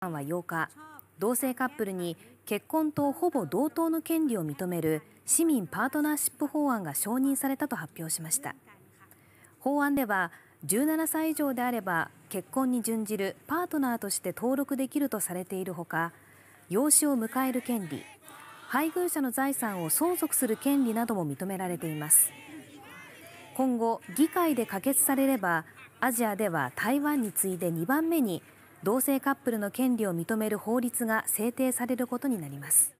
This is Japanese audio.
さんは8日同性カップルに結婚とほぼ同等の権利を認める市民パートナーシップ法案が承認されたと発表しました法案では17歳以上であれば結婚に準じるパートナーとして登録できるとされているほか養子を迎える権利配偶者の財産を相続する権利なども認められています今後議会で可決されればアジアでは台湾に次いで2番目に同性カップルの権利を認める法律が制定されることになります